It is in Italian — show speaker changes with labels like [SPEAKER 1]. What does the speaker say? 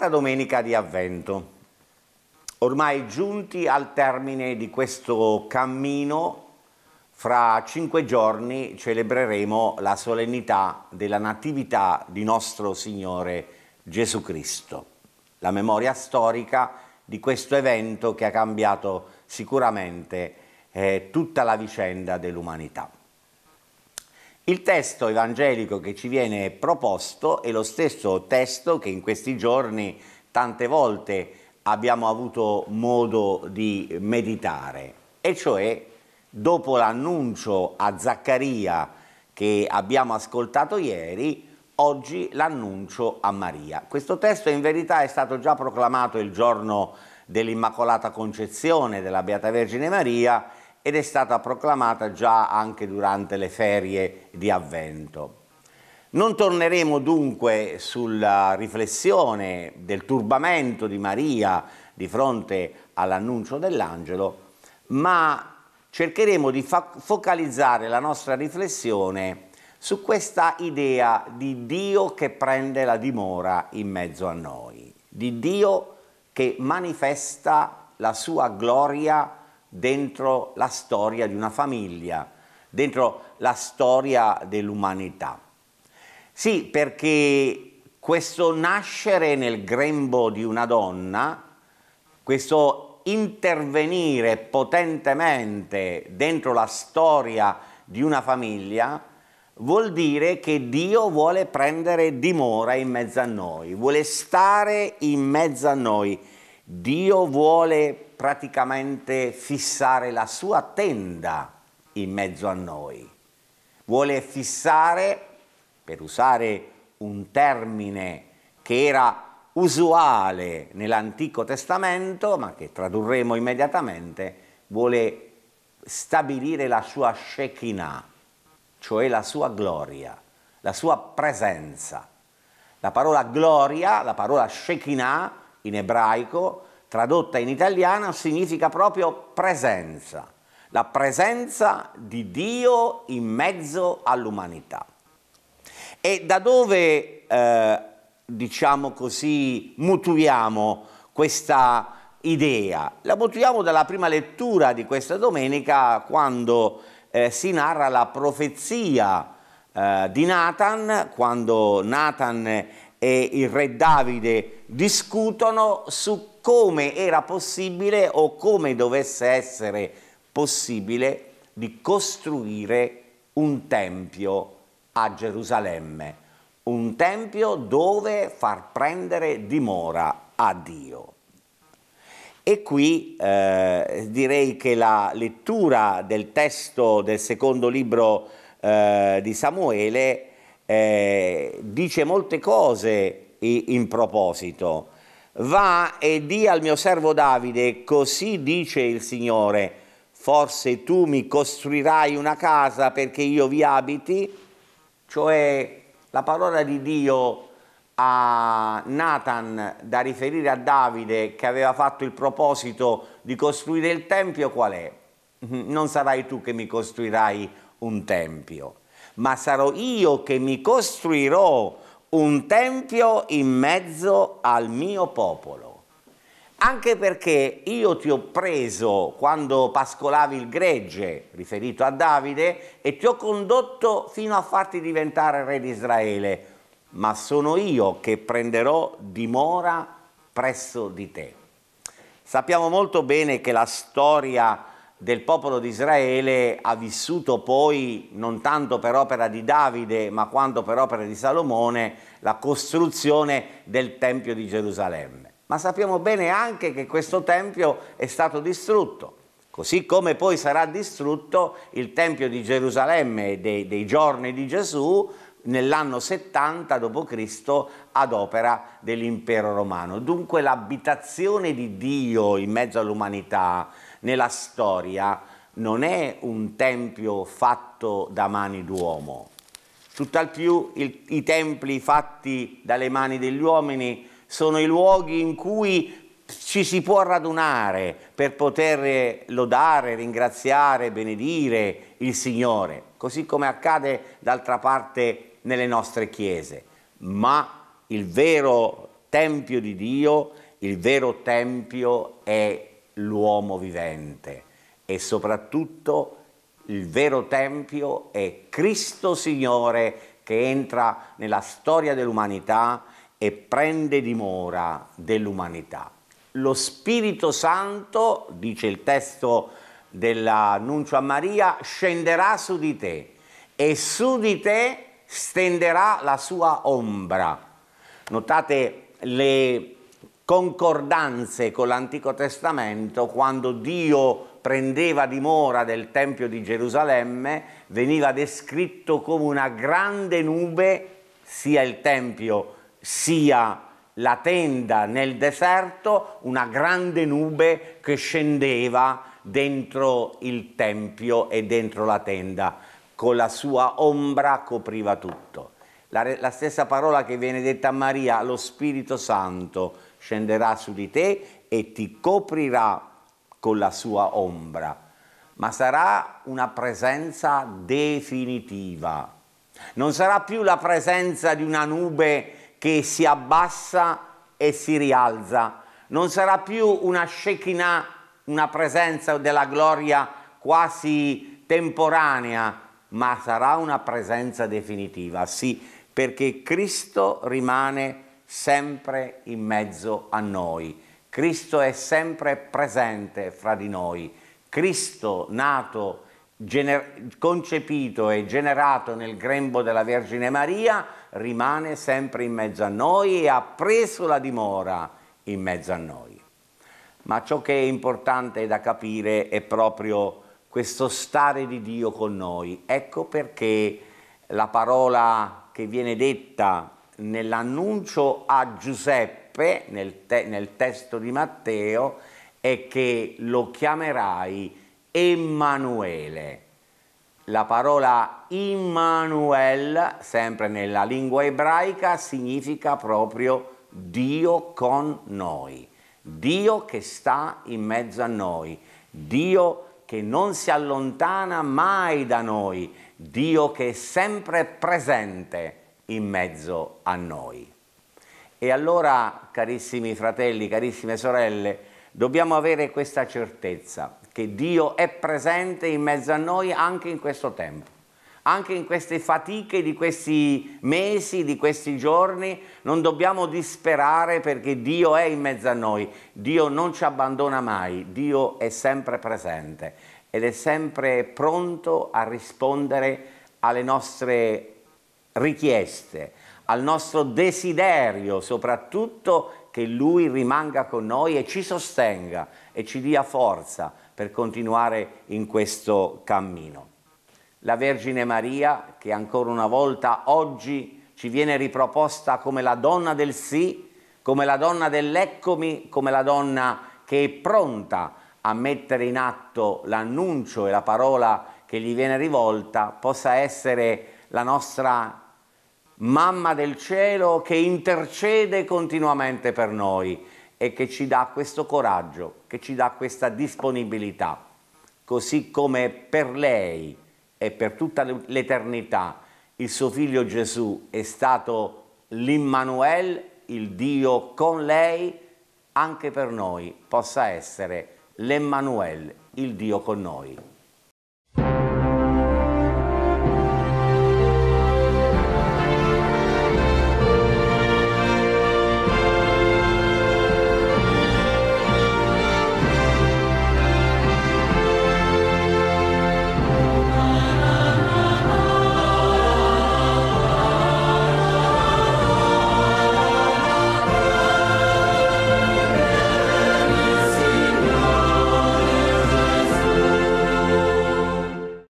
[SPEAKER 1] quarta domenica di avvento. Ormai giunti al termine di questo cammino, fra cinque giorni celebreremo la solennità della Natività di nostro Signore Gesù Cristo, la memoria storica di questo evento che ha cambiato sicuramente eh, tutta la vicenda dell'umanità. Il testo evangelico che ci viene proposto è lo stesso testo che in questi giorni tante volte abbiamo avuto modo di meditare, e cioè dopo l'annuncio a Zaccaria che abbiamo ascoltato ieri, oggi l'annuncio a Maria. Questo testo in verità è stato già proclamato il giorno dell'Immacolata Concezione della Beata Vergine Maria ed è stata proclamata già anche durante le ferie di avvento. Non torneremo dunque sulla riflessione del turbamento di Maria di fronte all'annuncio dell'angelo, ma cercheremo di focalizzare la nostra riflessione su questa idea di Dio che prende la dimora in mezzo a noi, di Dio che manifesta la sua gloria dentro la storia di una famiglia, dentro la storia dell'umanità. Sì, perché questo nascere nel grembo di una donna, questo intervenire potentemente dentro la storia di una famiglia, vuol dire che Dio vuole prendere dimora in mezzo a noi, vuole stare in mezzo a noi Dio vuole praticamente fissare la sua tenda in mezzo a noi. Vuole fissare, per usare un termine che era usuale nell'Antico Testamento, ma che tradurremo immediatamente, vuole stabilire la sua Shekinah, cioè la sua gloria, la sua presenza. La parola gloria, la parola Shekinah, in ebraico, tradotta in italiano, significa proprio presenza, la presenza di Dio in mezzo all'umanità. E da dove, eh, diciamo così, mutuiamo questa idea? La mutuiamo dalla prima lettura di questa domenica quando eh, si narra la profezia eh, di Nathan, quando Nathan e il re Davide discutono su come era possibile o come dovesse essere possibile di costruire un tempio a Gerusalemme, un tempio dove far prendere dimora a Dio. E qui eh, direi che la lettura del testo del secondo libro eh, di Samuele eh, dice molte cose in proposito. Va e di al mio servo Davide, così dice il Signore, forse tu mi costruirai una casa perché io vi abiti, cioè la parola di Dio a Nathan da riferire a Davide che aveva fatto il proposito di costruire il Tempio qual è? Non sarai tu che mi costruirai un Tempio ma sarò io che mi costruirò un tempio in mezzo al mio popolo. Anche perché io ti ho preso quando pascolavi il gregge, riferito a Davide, e ti ho condotto fino a farti diventare re di Israele, ma sono io che prenderò dimora presso di te. Sappiamo molto bene che la storia del popolo di Israele ha vissuto poi, non tanto per opera di Davide, ma quanto per opera di Salomone, la costruzione del Tempio di Gerusalemme. Ma sappiamo bene anche che questo Tempio è stato distrutto, così come poi sarà distrutto il Tempio di Gerusalemme dei, dei giorni di Gesù nell'anno 70 d.C. ad opera dell'impero romano. Dunque l'abitazione di Dio in mezzo all'umanità nella storia non è un tempio fatto da mani d'uomo, tutt'al più il, i templi fatti dalle mani degli uomini sono i luoghi in cui ci si può radunare per poter lodare, ringraziare, benedire il Signore, così come accade d'altra parte nelle nostre chiese. Ma il vero tempio di Dio, il vero tempio è l'uomo vivente e soprattutto il vero Tempio è Cristo Signore che entra nella storia dell'umanità e prende dimora dell'umanità. Lo Spirito Santo, dice il testo dell'annuncio a Maria, scenderà su di te e su di te stenderà la sua ombra. Notate le concordanze con l'Antico Testamento quando Dio prendeva dimora del Tempio di Gerusalemme veniva descritto come una grande nube sia il Tempio sia la tenda nel deserto, una grande nube che scendeva dentro il Tempio e dentro la tenda, con la sua ombra copriva tutto. La, la stessa parola che viene detta a Maria, lo Spirito Santo, scenderà su di te e ti coprirà con la sua ombra, ma sarà una presenza definitiva. Non sarà più la presenza di una nube che si abbassa e si rialza, non sarà più una Shekinah, una presenza della gloria quasi temporanea, ma sarà una presenza definitiva, sì, perché Cristo rimane sempre in mezzo a noi. Cristo è sempre presente fra di noi. Cristo nato, concepito e generato nel grembo della Vergine Maria rimane sempre in mezzo a noi e ha preso la dimora in mezzo a noi. Ma ciò che è importante da capire è proprio questo stare di Dio con noi. Ecco perché la parola che viene detta nell'annuncio a Giuseppe, nel, te, nel testo di Matteo, è che lo chiamerai Emanuele. La parola Immanuel, sempre nella lingua ebraica, significa proprio Dio con noi, Dio che sta in mezzo a noi, Dio che non si allontana mai da noi, Dio che è sempre presente in mezzo a noi. E allora, carissimi fratelli, carissime sorelle, dobbiamo avere questa certezza che Dio è presente in mezzo a noi anche in questo tempo anche in queste fatiche di questi mesi, di questi giorni, non dobbiamo disperare perché Dio è in mezzo a noi, Dio non ci abbandona mai, Dio è sempre presente ed è sempre pronto a rispondere alle nostre richieste, al nostro desiderio soprattutto che Lui rimanga con noi e ci sostenga e ci dia forza per continuare in questo cammino. La Vergine Maria, che ancora una volta oggi ci viene riproposta come la donna del sì, come la donna dell'eccomi, come la donna che è pronta a mettere in atto l'annuncio e la parola che gli viene rivolta, possa essere la nostra mamma del cielo che intercede continuamente per noi e che ci dà questo coraggio, che ci dà questa disponibilità, così come per lei e per tutta l'eternità il suo figlio Gesù è stato l'Immanuel, il Dio con lei, anche per noi possa essere l'Emmanuel, il Dio con noi.